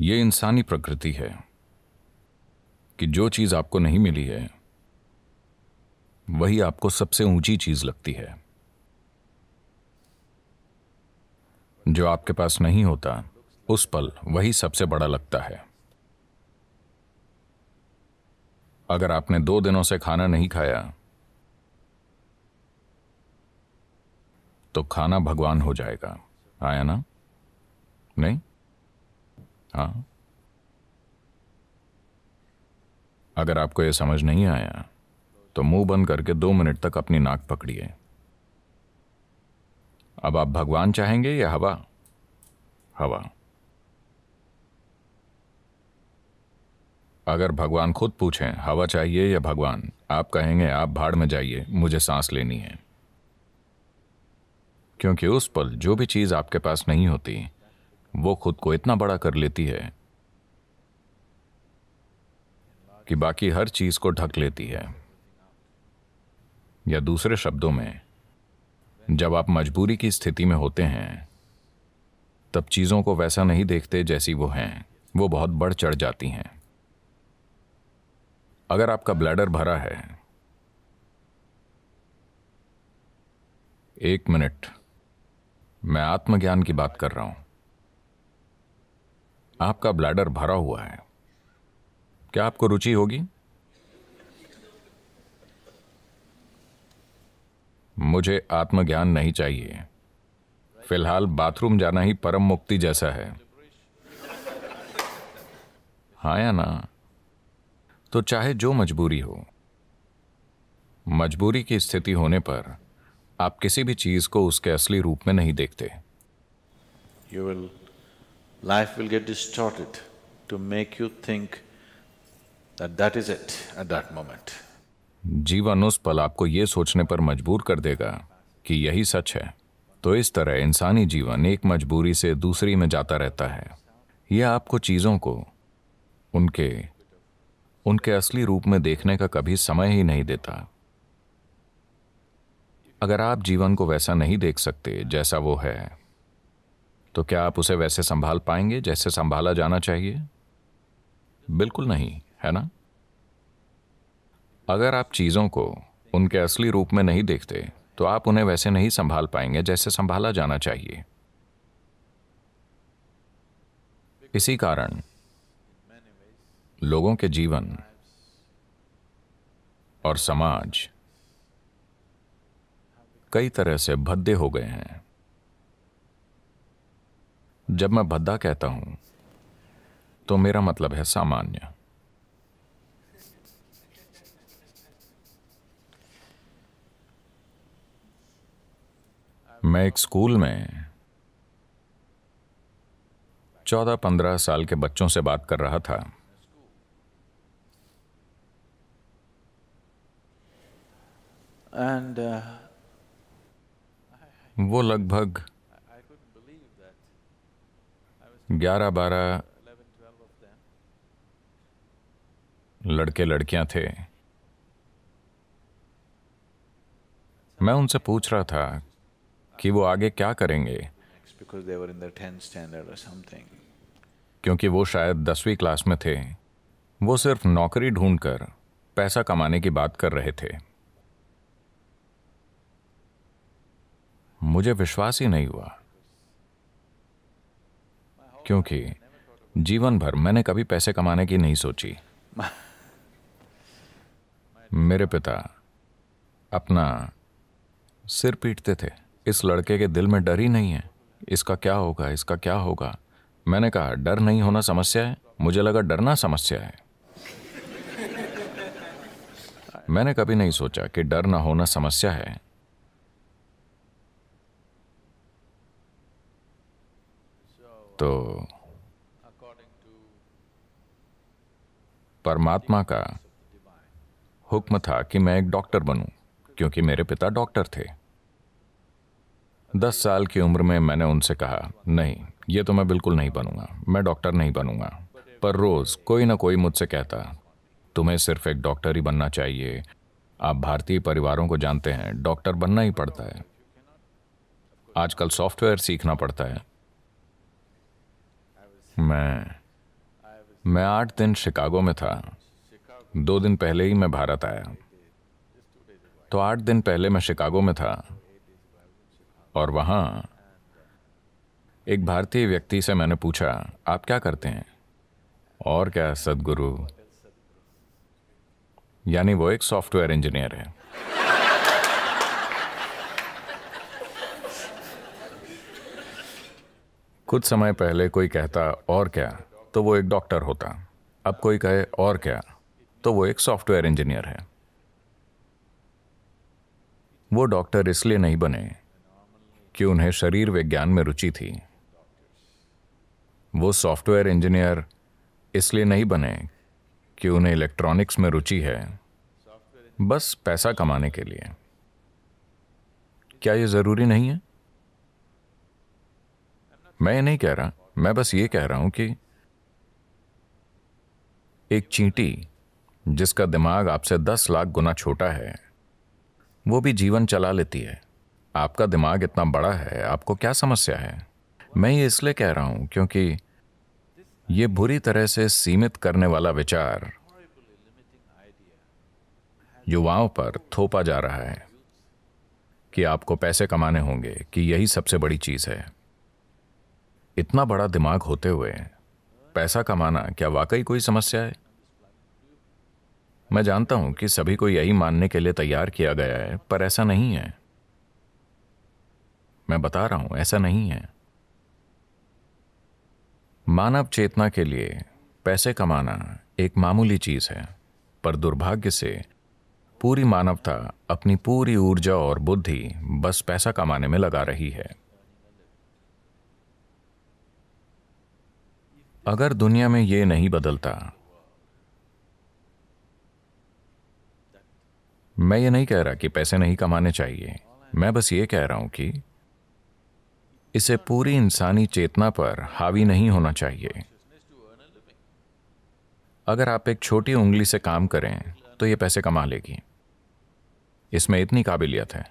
ये इंसानी प्रकृति है कि जो चीज़ आपको नहीं मिली है वही आपको सबसे ऊंची चीज़ लगती है जो आपके पास नहीं होता उस पल वही सबसे बड़ा लगता है अगर आपने दो दिनों से खाना नहीं खाया तो खाना भगवान हो जाएगा आया ना नहीं हाँ अगर आपको यह समझ नहीं आया तो मुंह बंद करके दो मिनट तक अपनी नाक पकड़िए अब आप भगवान चाहेंगे या हवा हवा अगर भगवान खुद पूछें हवा चाहिए या भगवान आप कहेंगे आप भाड़ में जाइए मुझे सांस लेनी है क्योंकि उस पल जो भी चीज़ आपके पास नहीं होती वो खुद को इतना बड़ा कर लेती है कि बाकी हर चीज को ढक लेती है या दूसरे शब्दों में जब आप मजबूरी की स्थिति में होते हैं तब चीज़ों को वैसा नहीं देखते जैसी वो हैं वो बहुत बढ़ चढ़ जाती हैं अगर आपका ब्लैडर भरा है एक मिनट मैं आत्मज्ञान की बात कर रहा हूं आपका ब्लैडर भरा हुआ है क्या आपको रुचि होगी मुझे आत्मज्ञान नहीं चाहिए फिलहाल बाथरूम जाना ही परम मुक्ति जैसा है हाँ या ना तो चाहे जो मजबूरी हो मजबूरी की स्थिति होने पर आप किसी भी चीज को उसके असली रूप में नहीं देखते life will get distorted to make you think that that is it at that moment. जीवन उस पल आपको ये सोचने पर मजबूर कर देगा कि यही सच है तो इस तरह इंसानी जीवन एक मजबूरी से दूसरी में जाता रहता है यह आपको चीज़ों को उनके उनके असली रूप में देखने का कभी समय ही नहीं देता अगर आप जीवन को वैसा नहीं देख सकते जैसा वो है तो क्या आप उसे वैसे संभाल पाएंगे जैसे संभाला जाना चाहिए बिल्कुल नहीं है ना अगर आप चीज़ों को उनके असली रूप में नहीं देखते तो आप उन्हें वैसे नहीं संभाल पाएंगे जैसे संभाला जाना चाहिए इसी कारण लोगों के जीवन और समाज कई तरह से भद्दे हो गए हैं जब मैं भद्दा कहता हूं तो मेरा मतलब है सामान्य मैं एक स्कूल में चौदह पंद्रह साल के बच्चों से बात कर रहा था एंड uh... वो लगभग ग्यारह बारह लड़के लड़कियां थे मैं उनसे पूछ रहा था कि वो आगे क्या करेंगे क्योंकि वो शायद दसवीं क्लास में थे वो सिर्फ नौकरी ढूंढकर पैसा कमाने की बात कर रहे थे मुझे विश्वास ही नहीं हुआ क्योंकि जीवन भर मैंने कभी पैसे कमाने की नहीं सोची मेरे पिता अपना सिर पीटते थे इस लड़के के दिल में डर ही नहीं है इसका क्या होगा इसका क्या होगा मैंने कहा डर नहीं होना समस्या है मुझे लगा डरना समस्या है मैंने कभी नहीं सोचा कि डर ना होना समस्या है तो परमात्मा का हुक्म था कि मैं एक डॉक्टर बनूं, क्योंकि मेरे पिता डॉक्टर थे दस साल की उम्र में मैंने उनसे कहा नहीं ये तो मैं बिल्कुल नहीं बनूंगा मैं डॉक्टर नहीं बनूंगा पर रोज़ कोई ना कोई मुझसे कहता तुम्हें सिर्फ एक डॉक्टर ही बनना चाहिए आप भारतीय परिवारों को जानते हैं डॉक्टर बनना ही पड़ता है आजकल सॉफ्टवेयर सीखना पड़ता है मैं मैं आठ दिन शिकागो में था दो दिन पहले ही मैं भारत आया तो आठ दिन पहले मैं शिकागो में था और वहाँ एक भारतीय व्यक्ति से मैंने पूछा आप क्या करते हैं और क्या सदगुरु यानी वो एक सॉफ्टवेयर इंजीनियर है कुछ समय पहले कोई कहता और क्या तो वो एक डॉक्टर होता अब कोई कहे और क्या तो वो एक सॉफ्टवेयर इंजीनियर है वो डॉक्टर इसलिए नहीं बने कि उन्हें शरीर विज्ञान में रुचि थी वो सॉफ्टवेयर इंजीनियर इसलिए नहीं बने कि उन्हें इलेक्ट्रॉनिक्स में रुचि है बस पैसा कमाने के लिए क्या ये ज़रूरी नहीं है मैं नहीं कह रहा मैं बस ये कह रहा हूं कि एक चींटी जिसका दिमाग आपसे दस लाख गुना छोटा है वो भी जीवन चला लेती है आपका दिमाग इतना बड़ा है आपको क्या समस्या है मैं ये इसलिए कह रहा हूं क्योंकि ये बुरी तरह से सीमित करने वाला विचार युवाओं पर थोपा जा रहा है कि आपको पैसे कमाने होंगे कि यही सबसे बड़ी चीज़ है इतना बड़ा दिमाग होते हुए पैसा कमाना क्या वाकई कोई समस्या है मैं जानता हूं कि सभी को यही मानने के लिए तैयार किया गया है पर ऐसा नहीं है मैं बता रहा हूं ऐसा नहीं है मानव चेतना के लिए पैसे कमाना एक मामूली चीज है पर दुर्भाग्य से पूरी मानवता अपनी पूरी ऊर्जा और बुद्धि बस पैसा कमाने में लगा रही है अगर दुनिया में ये नहीं बदलता मैं ये नहीं कह रहा कि पैसे नहीं कमाने चाहिए मैं बस ये कह रहा हूं कि इसे पूरी इंसानी चेतना पर हावी नहीं होना चाहिए अगर आप एक छोटी उंगली से काम करें तो ये पैसे कमा लेगी इसमें इतनी काबिलियत है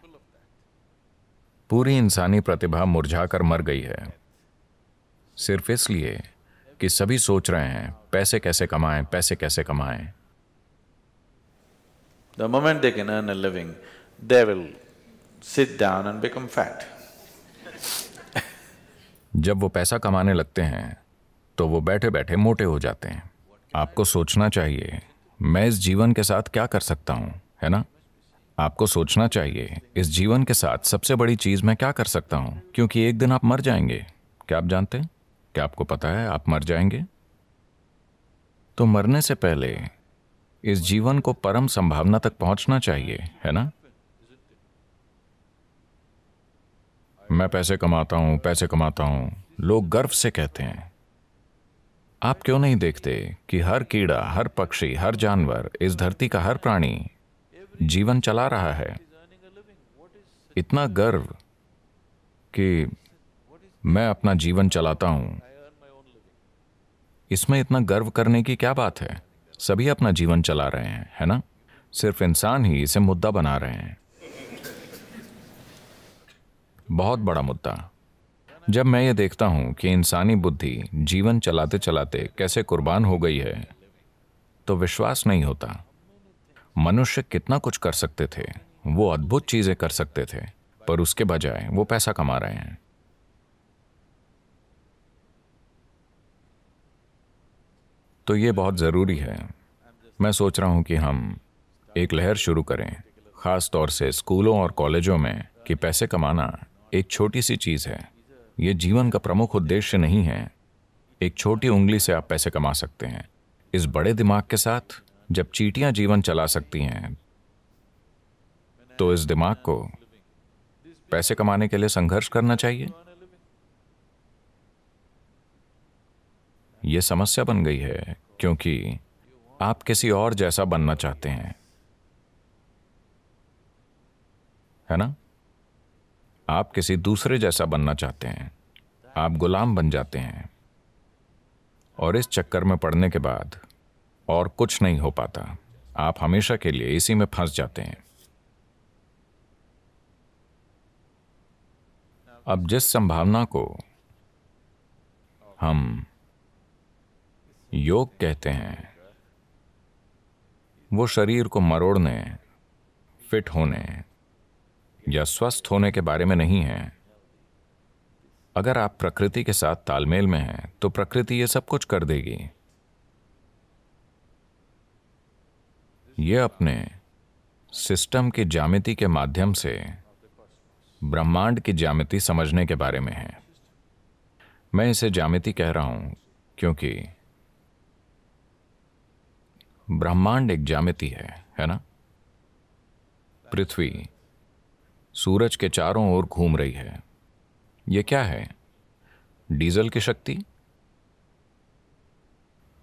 पूरी इंसानी प्रतिभा मुरझा कर मर गई है सिर्फ इसलिए कि सभी सोच रहे हैं पैसे कैसे कमाएं पैसे कैसे कमाएं the moment they can earn a living they will sit down and become fat जब वो पैसा कमाने लगते हैं तो वो बैठे बैठे मोटे हो जाते हैं आपको सोचना चाहिए मैं इस जीवन के साथ क्या कर सकता हूँ है ना आपको सोचना चाहिए इस जीवन के साथ सबसे बड़ी चीज मैं क्या कर सकता हूँ क्योंकि एक दिन आप मर जाएंगे क्या आप जानते हैं क्या आपको पता है आप मर जाएंगे तो मरने से पहले इस जीवन को परम संभावना तक पहुंचना चाहिए है ना मैं पैसे कमाता हूं पैसे कमाता हूं लोग गर्व से कहते हैं आप क्यों नहीं देखते कि हर कीड़ा हर पक्षी हर जानवर इस धरती का हर प्राणी जीवन चला रहा है इतना गर्व कि मैं अपना जीवन चलाता हूं इसमें इतना गर्व करने की क्या बात है सभी अपना जीवन चला रहे हैं है ना सिर्फ इंसान ही इसे मुद्दा बना रहे हैं बहुत बड़ा मुद्दा जब मैं ये देखता हूं कि इंसानी बुद्धि जीवन चलाते चलाते कैसे कुर्बान हो गई है तो विश्वास नहीं होता मनुष्य कितना कुछ कर सकते थे वो अद्भुत चीजें कर सकते थे पर उसके बजाय वो पैसा कमा रहे हैं तो ये बहुत ज़रूरी है मैं सोच रहा हूँ कि हम एक लहर शुरू करें ख़ास तौर से स्कूलों और कॉलेजों में कि पैसे कमाना एक छोटी सी चीज़ है ये जीवन का प्रमुख उद्देश्य नहीं है एक छोटी उंगली से आप पैसे कमा सकते हैं इस बड़े दिमाग के साथ जब चीटियां जीवन चला सकती हैं तो इस दिमाग को पैसे कमाने के लिए संघर्ष करना चाहिए ये समस्या बन गई है क्योंकि आप किसी और जैसा बनना चाहते हैं है ना आप किसी दूसरे जैसा बनना चाहते हैं आप गुलाम बन जाते हैं और इस चक्कर में पड़ने के बाद और कुछ नहीं हो पाता आप हमेशा के लिए इसी में फंस जाते हैं अब जिस संभावना को हम योग कहते हैं वो शरीर को मरोड़ने फिट होने या स्वस्थ होने के बारे में नहीं है अगर आप प्रकृति के साथ तालमेल में हैं तो प्रकृति ये सब कुछ कर देगी ये अपने सिस्टम की जामिति के माध्यम से ब्रह्मांड की जामिति समझने के बारे में है मैं इसे जामिति कह रहा हूं क्योंकि ब्रह्मांड एक जामिति है है ना पृथ्वी सूरज के चारों ओर घूम रही है यह क्या है डीजल की शक्ति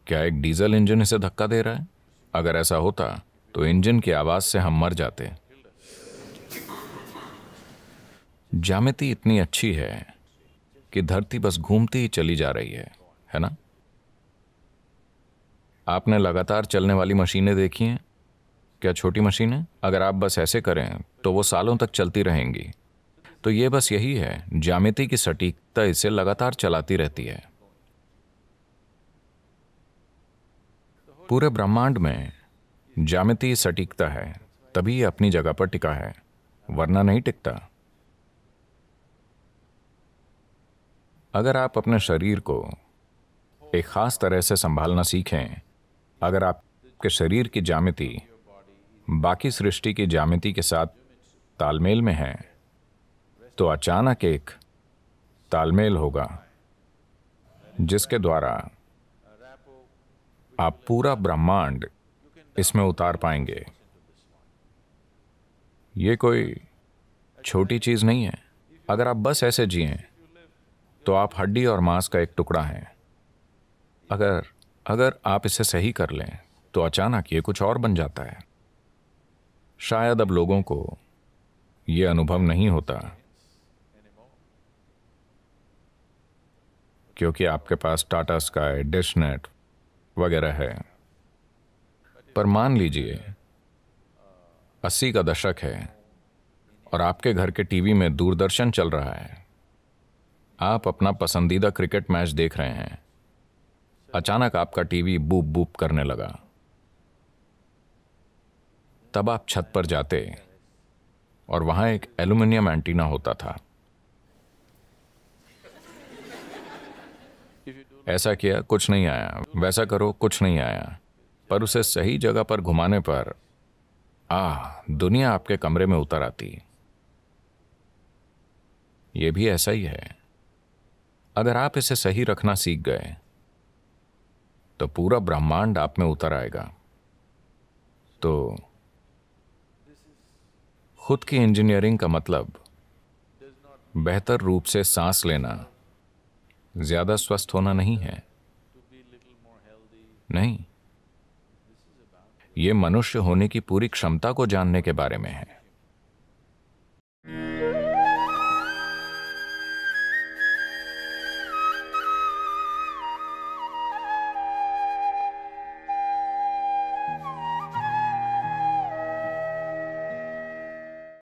क्या एक डीजल इंजन इसे धक्का दे रहा है अगर ऐसा होता तो इंजन की आवाज से हम मर जाते जामिति इतनी अच्छी है कि धरती बस घूमती ही चली जा रही है है ना आपने लगातार चलने वाली मशीनें देखी हैं क्या छोटी मशीनें अगर आप बस ऐसे करें तो वो सालों तक चलती रहेंगी तो ये बस यही है जामिति की सटीकता इसे लगातार चलाती रहती है पूरे ब्रह्मांड में जामिति सटीकता है तभी अपनी जगह पर टिका है वरना नहीं टिकता अगर आप अपने शरीर को एक खास तरह से संभालना सीखें अगर आपके शरीर की जामिति बाकी सृष्टि की जामिति के साथ तालमेल में है तो अचानक एक तालमेल होगा जिसके द्वारा आप पूरा ब्रह्मांड इसमें उतार पाएंगे ये कोई छोटी चीज़ नहीं है अगर आप बस ऐसे जिए तो आप हड्डी और मांस का एक टुकड़ा हैं अगर अगर आप इसे सही कर लें तो अचानक ये कुछ और बन जाता है शायद अब लोगों को यह अनुभव नहीं होता क्योंकि आपके पास टाटा स्काई डिशनेट वगैरह है पर मान लीजिए अस्सी का दशक है और आपके घर के टीवी में दूरदर्शन चल रहा है आप अपना पसंदीदा क्रिकेट मैच देख रहे हैं अचानक आपका टीवी बूप बूप करने लगा तब आप छत पर जाते और वहां एक एल्यूमिनियम एंटीना होता था ऐसा किया कुछ नहीं आया वैसा करो कुछ नहीं आया पर उसे सही जगह पर घुमाने पर आ दुनिया आपके कमरे में उतर आती ये भी ऐसा ही है अगर आप इसे सही रखना सीख गए तो पूरा ब्रह्मांड आप में उतर आएगा तो खुद की इंजीनियरिंग का मतलब बेहतर रूप से सांस लेना ज्यादा स्वस्थ होना नहीं है नहीं ये मनुष्य होने की पूरी क्षमता को जानने के बारे में है